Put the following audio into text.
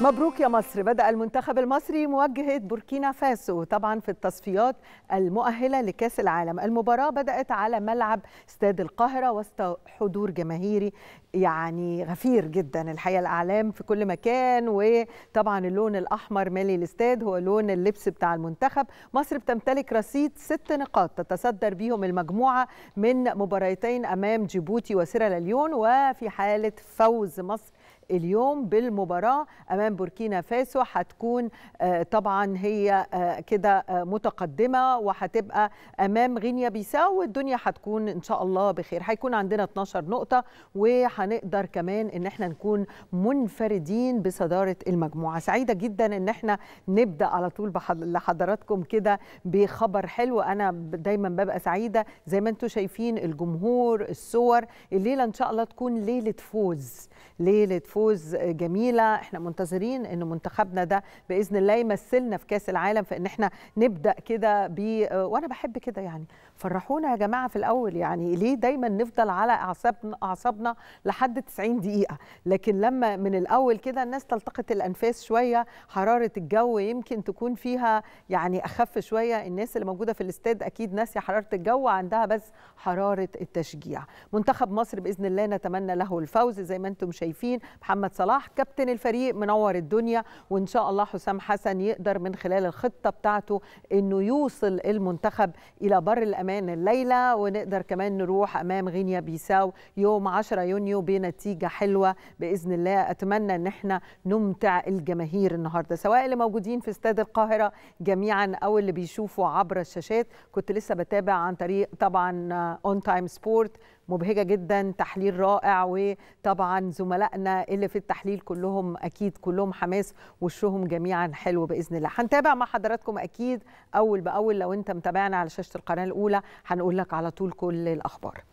مبروك يا مصر بدأ المنتخب المصري مواجهة بوركينا فاسو طبعا في التصفيات المؤهلة لكاس العالم المباراة بدأت على ملعب استاد القاهرة وسط حضور جماهيري يعني غفير جدا الحقيقة الأعلام في كل مكان وطبعا اللون الأحمر مالي الاستاد هو لون اللبس بتاع المنتخب مصر بتمتلك رصيد ست نقاط تتصدر بيهم المجموعة من مباراتين أمام جيبوتي وسيراليون وفي حالة فوز مصر اليوم بالمباراة أمام بوركينا فاسو هتكون آه، طبعا هي آه، كده آه، متقدمة وهتبقى أمام غينيا بيساو والدنيا هتكون إن شاء الله بخير هيكون عندنا 12 نقطة وهنقدر كمان إن احنا نكون منفردين بصدارة المجموعة سعيدة جدا إن احنا نبدأ على طول لحضراتكم كده بخبر حلو أنا دايما ببقى سعيدة زي ما انتم شايفين الجمهور الصور الليلة إن شاء الله تكون ليلة فوز ليلة فوز فوز جميله احنا منتظرين ان منتخبنا ده باذن الله يمثلنا في كاس العالم فان احنا نبدا كده ب وانا بحب كده يعني فرحونا يا جماعه في الاول يعني ليه دايما نفضل على اعصابنا اعصابنا لحد 90 دقيقه لكن لما من الاول كده الناس تلتقط الانفاس شويه حراره الجو يمكن تكون فيها يعني اخف شويه الناس اللي موجوده في الاستاد اكيد ناسيه حراره الجو عندها بس حراره التشجيع منتخب مصر باذن الله نتمنى له الفوز زي ما انتم شايفين محمد صلاح كابتن الفريق منور الدنيا وان شاء الله حسام حسن يقدر من خلال الخطه بتاعته انه يوصل المنتخب الى بر الامان الليله ونقدر كمان نروح امام غينيا بيساو يوم 10 يونيو بنتيجه حلوه باذن الله اتمنى ان احنا نمتع الجماهير النهارده سواء اللي موجودين في استاد القاهره جميعا او اللي بيشوفوا عبر الشاشات كنت لسه بتابع عن طريق طبعا اون تايم سبورت مبهجه جدا تحليل رائع وطبعا زملائنا اللي في التحليل كلهم اكيد كلهم حماس وشهم جميعا حلو باذن الله هنتابع مع حضراتكم اكيد اول باول لو انت متابعنا على شاشه القناه الاولى هنقول لك على طول كل الاخبار